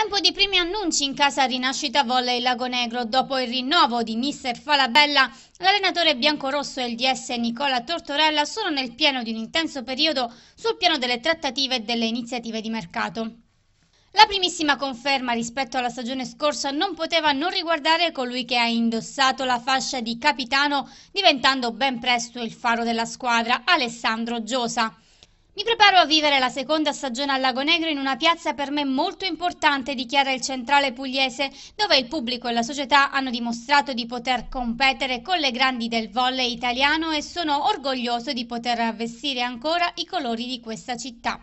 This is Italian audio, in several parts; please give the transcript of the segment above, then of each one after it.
Tempo di primi annunci in casa rinascita volle il Lago Negro. Dopo il rinnovo di mister Falabella, l'allenatore biancorosso e il DS Nicola Tortorella sono nel pieno di un intenso periodo sul piano delle trattative e delle iniziative di mercato. La primissima conferma rispetto alla stagione scorsa non poteva non riguardare colui che ha indossato la fascia di capitano diventando ben presto il faro della squadra, Alessandro Giosa. Mi preparo a vivere la seconda stagione al Lago Negro in una piazza per me molto importante, dichiara il centrale pugliese, dove il pubblico e la società hanno dimostrato di poter competere con le grandi del volley italiano e sono orgoglioso di poter vestire ancora i colori di questa città.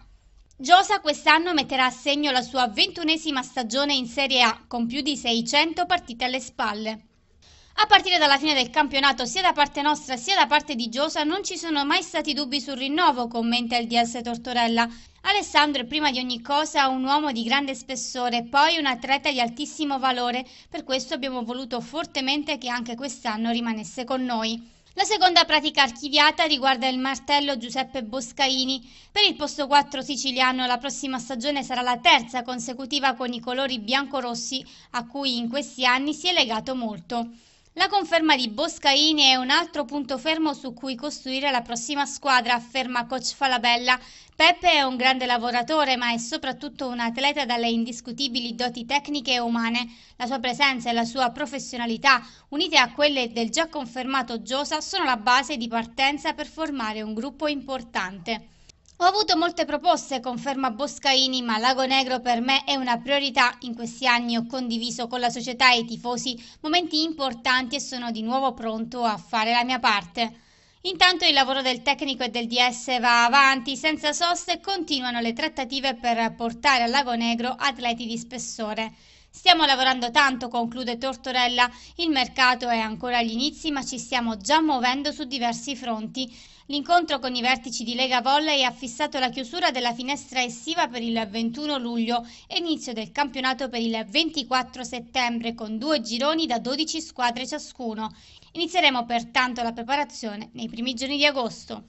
Giosa quest'anno metterà a segno la sua ventunesima stagione in Serie A, con più di 600 partite alle spalle. A partire dalla fine del campionato, sia da parte nostra sia da parte di Giosa, non ci sono mai stati dubbi sul rinnovo, commenta il DS Tortorella. Alessandro è prima di ogni cosa un uomo di grande spessore, poi un atleta di altissimo valore, per questo abbiamo voluto fortemente che anche quest'anno rimanesse con noi. La seconda pratica archiviata riguarda il martello Giuseppe Boscaini. Per il posto 4 siciliano la prossima stagione sarà la terza consecutiva con i colori biancorossi a cui in questi anni si è legato molto. La conferma di Boscaini è un altro punto fermo su cui costruire la prossima squadra, afferma coach Falabella. Peppe è un grande lavoratore, ma è soprattutto un atleta dalle indiscutibili doti tecniche e umane. La sua presenza e la sua professionalità, unite a quelle del già confermato Giosa, sono la base di partenza per formare un gruppo importante. Ho avuto molte proposte, conferma Boscaini, ma Lago Negro per me è una priorità. In questi anni ho condiviso con la società e i tifosi momenti importanti e sono di nuovo pronto a fare la mia parte. Intanto il lavoro del tecnico e del DS va avanti, senza soste continuano le trattative per portare a Lago Negro atleti di spessore. Stiamo lavorando tanto, conclude Tortorella. Il mercato è ancora agli inizi, ma ci stiamo già muovendo su diversi fronti. L'incontro con i vertici di Lega Volley ha fissato la chiusura della finestra estiva per il 21 luglio e inizio del campionato per il 24 settembre con due gironi da 12 squadre ciascuno. Inizieremo pertanto la preparazione nei primi giorni di agosto.